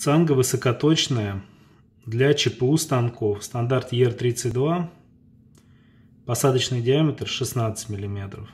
Цанга высокоточная для ЧПУ станков. Стандарт ER32. Посадочный диаметр 16 мм.